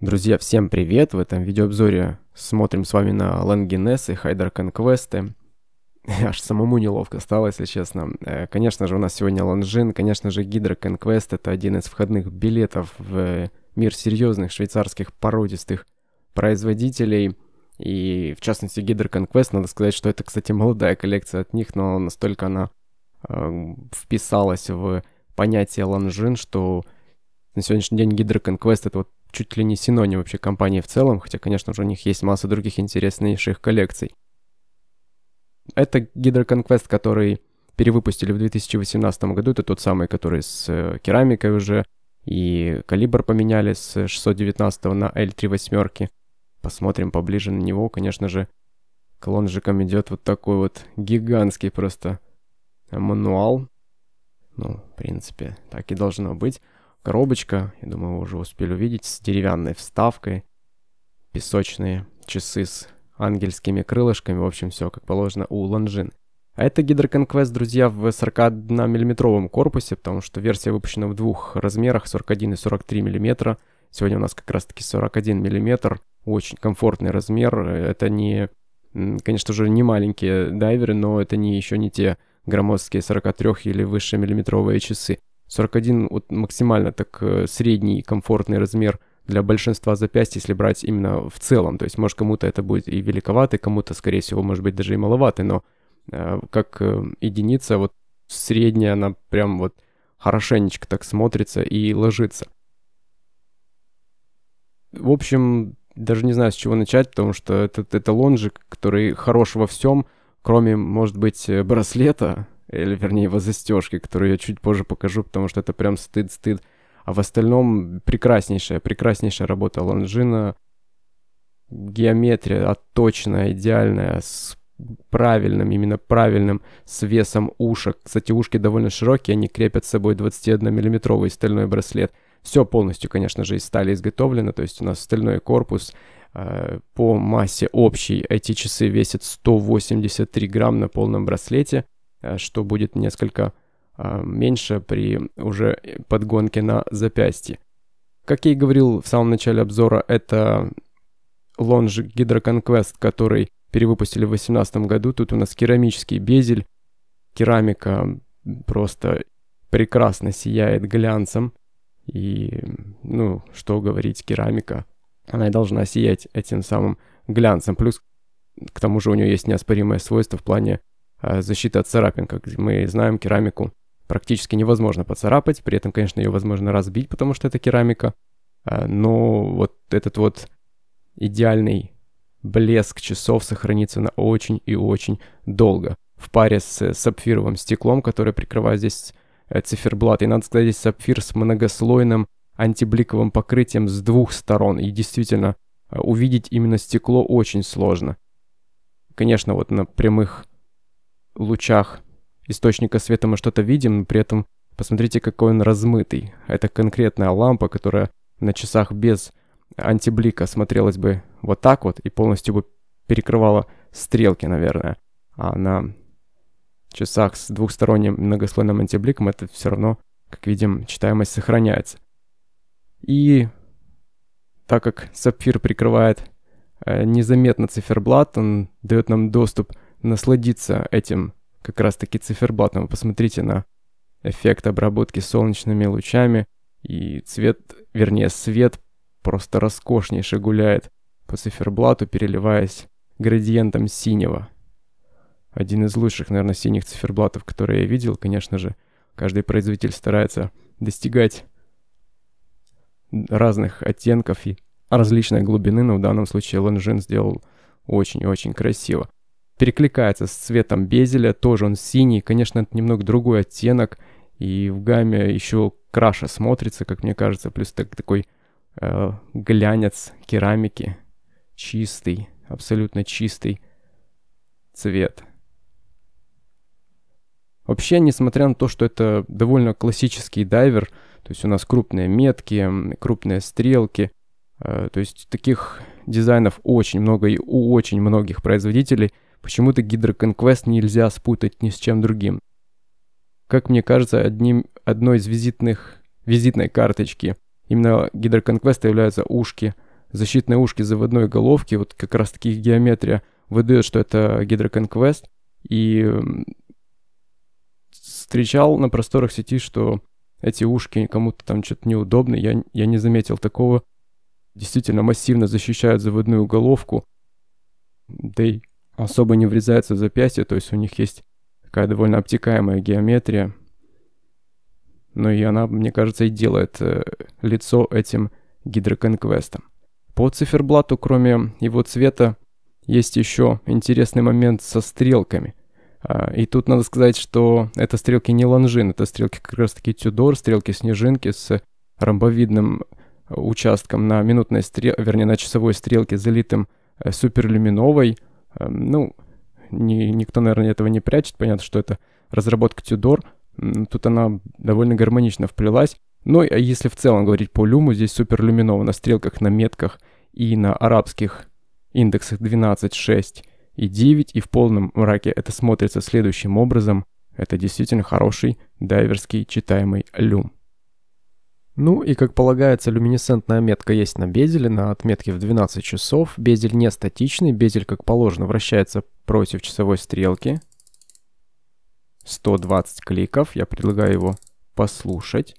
Друзья, всем привет! В этом видеообзоре смотрим с вами на Лангинес и Хайдер Конквесты. Аж самому неловко стало, если честно. Э, конечно же, у нас сегодня Лонжин, конечно же, Гидро Конквест — это один из входных билетов в мир серьезных швейцарских породистых производителей. И, в частности, Гидро Конквест, надо сказать, что это, кстати, молодая коллекция от них, но настолько она э, вписалась в понятие Лонжин, что на сегодняшний день Гидро Конквест — это вот чуть ли не синоним вообще компании в целом, хотя, конечно же, у них есть масса других интереснейших коллекций. Это Гидроконквест, который перевыпустили в 2018 году, это тот самый, который с э, керамикой уже, и калибр поменяли с 619 на L38. Посмотрим поближе на него, конечно же, колонжиком идет вот такой вот гигантский просто э, мануал. Ну, в принципе, так и должно быть коробочка, я думаю, вы уже успели увидеть, с деревянной вставкой, песочные часы с ангельскими крылышками, в общем, все как положено у Ланжин. А это Hydra Conquest, друзья, в 41-миллиметровом корпусе, потому что версия выпущена в двух размерах, 41 и 43 миллиметра. Сегодня у нас как раз-таки 41 миллиметр, очень комфортный размер. Это не, конечно же, не маленькие дайверы, но это не еще не те громоздкие 43 или выше миллиметровые часы. 41 вот максимально так э, средний комфортный размер для большинства запястья, если брать именно в целом. То есть, может, кому-то это будет и великовато, кому-то, скорее всего, может быть, даже и маловато, но э, как э, единица, вот средняя, она прям вот хорошенечко так смотрится и ложится. В общем, даже не знаю, с чего начать, потому что этот эталон же, который хорош во всем, кроме, может быть, э, браслета, или вернее его застежки, которую я чуть позже покажу, потому что это прям стыд-стыд. А в остальном прекраснейшая, прекраснейшая работа Лонжина. Геометрия отточенная, а, идеальная, с правильным, именно правильным, с весом ушек. Кстати, ушки довольно широкие, они крепят с собой 21-миллиметровый стальной браслет. Все полностью, конечно же, из стали изготовлено, то есть у нас стальной корпус, а, по массе общей эти часы весят 183 грамм на полном браслете. Э, что будет несколько э, меньше при уже подгонке на запястье. Как я и говорил в самом начале обзора, это лонж Hydro Conquest, который перевыпустили в 2018 году. Тут у нас керамический безель, керамика просто прекрасно сияет глянцем. И, ну, что говорить, керамика, она и должна сиять этим самым глянцем. Плюс, к тому же, у нее есть неоспоримое свойство в плане а защита от царапин. Как мы знаем, керамику практически невозможно поцарапать, при этом, конечно, ее возможно разбить, потому что это керамика. А, но вот этот вот идеальный блеск часов сохранится на очень и очень долго в паре с э, сапфировым стеклом, которое прикрывает здесь э, циферблат. И надо сказать, здесь сапфир с многослойным антибликовым покрытием с двух сторон. И действительно, э, увидеть именно стекло очень сложно. Конечно, вот на прямых лучах источника света мы что-то видим, но при этом посмотрите, какой он размытый. Это конкретная лампа, которая на часах без антиблика смотрелась бы вот так вот и полностью бы перекрывала стрелки, наверное. А на часах с двухсторонним многослойным антибликом это все равно, как видим, читаемость сохраняется. И так как сапфир прикрывает э, незаметно циферблат, он дает нам доступ к насладиться этим как раз-таки циферблатом. посмотрите на эффект обработки солнечными лучами, и цвет, вернее, свет просто роскошнейше гуляет по циферблату, переливаясь градиентом синего. Один из лучших, наверное, синих циферблатов, которые я видел, конечно же. Каждый производитель старается достигать разных оттенков и различной глубины, но в данном случае Ланжин сделал очень-очень красиво перекликается с цветом безеля, тоже он синий, конечно, это немного другой оттенок, и в гамме еще краше смотрится, как мне кажется, плюс так, такой э, глянец керамики, чистый, абсолютно чистый цвет. Вообще, несмотря на то, что это довольно классический дайвер, то есть у нас крупные метки, крупные стрелки, э, то есть таких дизайнов очень много и у очень многих производителей – Почему-то гидроконквест нельзя спутать ни с чем другим. Как мне кажется, одним, одной из визитных, визитной карточки именно гидроконквеста являются ушки. Защитные ушки заводной головки, вот как раз таки их геометрия выдает, что это гидроконквест. И встречал на просторах сети, что эти ушки кому-то там что-то неудобно. Я, я не заметил такого. Действительно массивно защищают заводную головку. Да и особо не врезается в запястье, то есть у них есть такая довольно обтекаемая геометрия. Но ну и она, мне кажется, и делает э, лицо этим гидроконквестом. По циферблату, кроме его цвета, есть еще интересный момент со стрелками. А, и тут надо сказать, что это стрелки не ланжин, это стрелки как раз таки Тюдор, стрелки снежинки с ромбовидным э, участком на минутной стрелке, вернее, на часовой стрелке, залитым э, суперлюминовой, Эм, ну, ни, никто, наверное, этого не прячет. Понятно, что это разработка Тюдор. Тут она довольно гармонично вплелась. Ну, а если в целом говорить по люму, здесь супер люминово на стрелках, на метках и на арабских индексах 12, 6 и 9. И в полном мраке это смотрится следующим образом. Это действительно хороший дайверский читаемый люм. Ну и, как полагается, люминесцентная метка есть на безеле, на отметке в 12 часов. Безель не статичный, безель, как положено, вращается против часовой стрелки. 120 кликов, я предлагаю его послушать.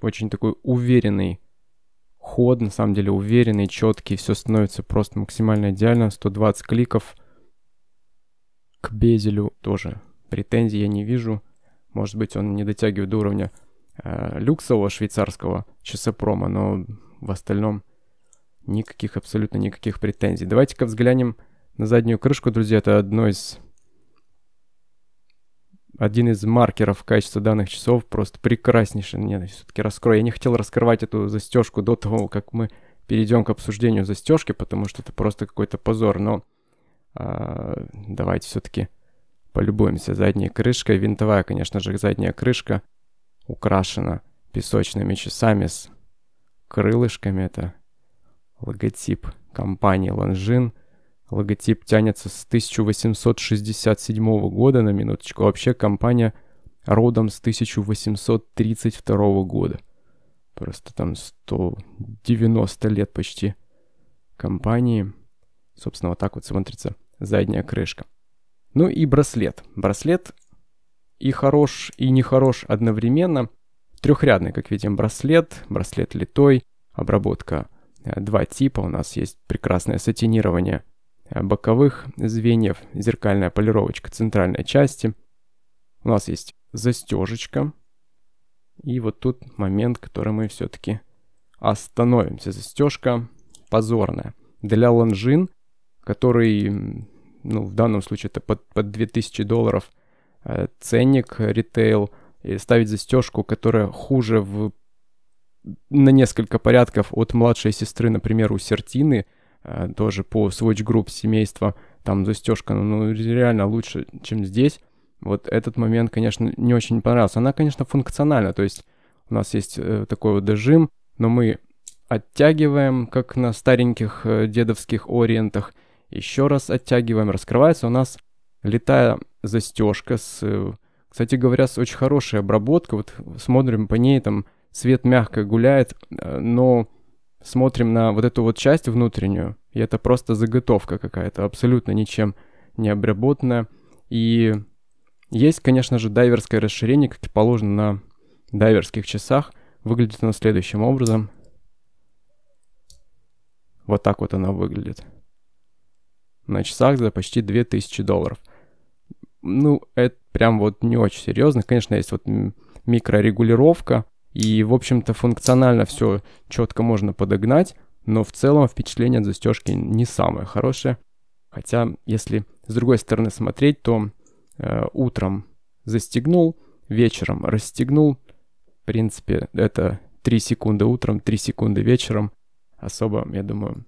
Очень такой уверенный ход, на самом деле уверенный, четкий, все становится просто максимально идеально, 120 кликов. К Безелю тоже претензий я не вижу, может быть он не дотягивает до уровня э, люксового швейцарского часопрома, но в остальном никаких, абсолютно никаких претензий. Давайте-ка взглянем на заднюю крышку, друзья, это одно из один из маркеров качества данных часов просто прекраснейший. Нет, ну, все-таки раскрою. Я не хотел раскрывать эту застежку до того, как мы перейдем к обсуждению застежки, потому что это просто какой-то позор. Но а, давайте все-таки полюбуемся задней крышкой. Винтовая, конечно же, задняя крышка украшена песочными часами с крылышками. Это логотип компании Longines Логотип тянется с 1867 года, на минуточку. Вообще компания родом с 1832 года. Просто там 190 лет почти компании. Собственно, вот так вот смотрится задняя крышка. Ну и браслет. Браслет и хорош, и нехорош одновременно. Трехрядный, как видим, браслет. Браслет литой. Обработка э, два типа. У нас есть прекрасное сатинирование Э, боковых звеньев, зеркальная полировочка центральной части. У нас есть застежечка. И вот тут момент, который мы все-таки остановимся. Застежка позорная. Для лонжин, который, ну, в данном случае это под, под 2000 долларов э, ценник ритейл, и ставить застежку, которая хуже в на несколько порядков от младшей сестры, например, у Сертины – Э, тоже по Swatch Group семейства, там застежка, ну, ну, реально лучше, чем здесь. Вот этот момент, конечно, не очень понравился. Она, конечно, функциональна, то есть у нас есть э, такой вот дожим, но мы оттягиваем, как на стареньких э, дедовских ориентах, еще раз оттягиваем, раскрывается у нас летая застежка с, кстати говоря, с очень хорошей обработкой, вот смотрим по ней, там свет мягко гуляет, но смотрим на вот эту вот часть внутреннюю, и это просто заготовка какая-то, абсолютно ничем не обработанная. И есть, конечно же, дайверское расширение, как и положено на дайверских часах. Выглядит оно следующим образом. Вот так вот она выглядит. На часах за почти 2000 долларов. Ну, это прям вот не очень серьезно. Конечно, есть вот микрорегулировка, и, в общем-то, функционально все четко можно подогнать, но в целом впечатление от застежки не самое хорошее. Хотя, если с другой стороны смотреть, то э, утром застегнул, вечером расстегнул. В принципе, это 3 секунды утром, 3 секунды вечером. Особо, я думаю,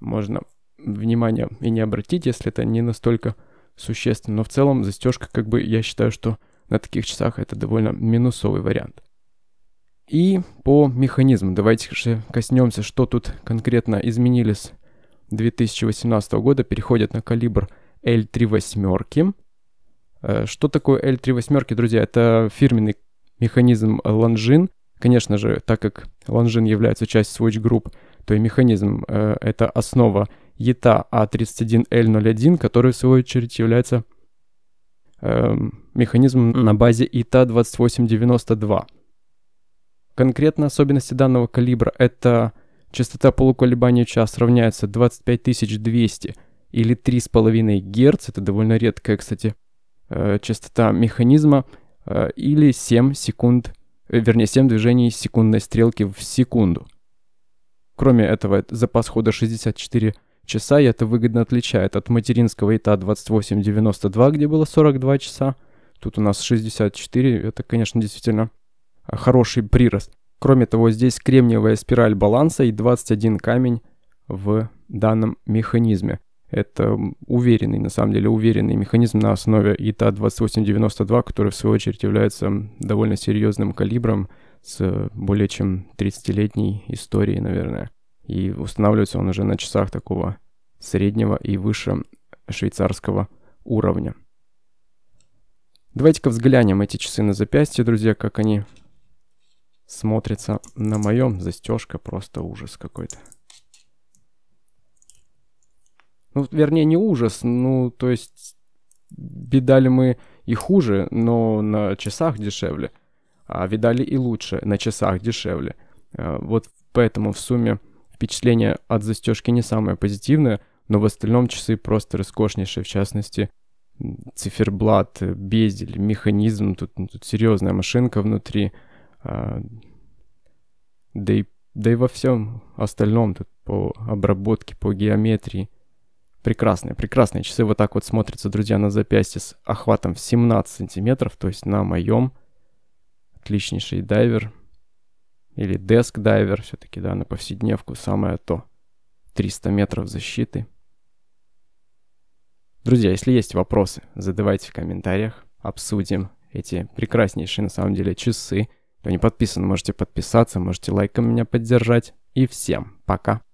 можно внимание и не обратить, если это не настолько существенно. Но в целом застежка, как бы, я считаю, что на таких часах это довольно минусовый вариант. И по механизму. Давайте же коснемся, что тут конкретно изменились 2018 года. Переходят на калибр L3 восьмерки. Э, что такое L3 восьмерки, друзья? Это фирменный механизм Longines. Конечно же, так как Longines является частью Swatch Group, то и механизм э, это основа ETA A31L01, а который в свою очередь является э, механизмом на базе ETA 2892. Конкретно особенности данного калибра – это частота полуколебания час равняется 25200 или 3,5 Гц, это довольно редкая, кстати, э, частота механизма, э, или 7 секунд, э, вернее 7 движений секундной стрелки в секунду. Кроме этого, запас хода 64 часа, и это выгодно отличает от материнского ИТА 2892, где было 42 часа. Тут у нас 64, это, конечно, действительно хороший прирост. Кроме того, здесь кремниевая спираль баланса и 21 камень в данном механизме. Это уверенный, на самом деле, уверенный механизм на основе ИТА 2892, который, в свою очередь, является довольно серьезным калибром с более чем 30-летней историей, наверное. И устанавливается он уже на часах такого среднего и выше швейцарского уровня. Давайте-ка взглянем эти часы на запястье, друзья, как они смотрится на моем. Застежка просто ужас какой-то. Ну, вернее, не ужас, ну, то есть, видали мы и хуже, но на часах дешевле. А видали и лучше, на часах дешевле. А, вот поэтому в сумме впечатление от застежки не самое позитивное, но в остальном часы просто роскошнейшие, в частности, циферблат, безель, механизм, тут, ну, тут серьезная машинка внутри – а, да и, да и во всем остальном, тут по обработке, по геометрии. Прекрасные, прекрасные часы вот так вот смотрятся, друзья, на запястье с охватом в 17 сантиметров, то есть на моем. Отличнейший дайвер. Или деск дайвер, все-таки, да, на повседневку самое то. 300 метров защиты. Друзья, если есть вопросы, задавайте в комментариях, обсудим эти прекраснейшие на самом деле часы, кто не подписан, можете подписаться, можете лайком меня поддержать. И всем пока.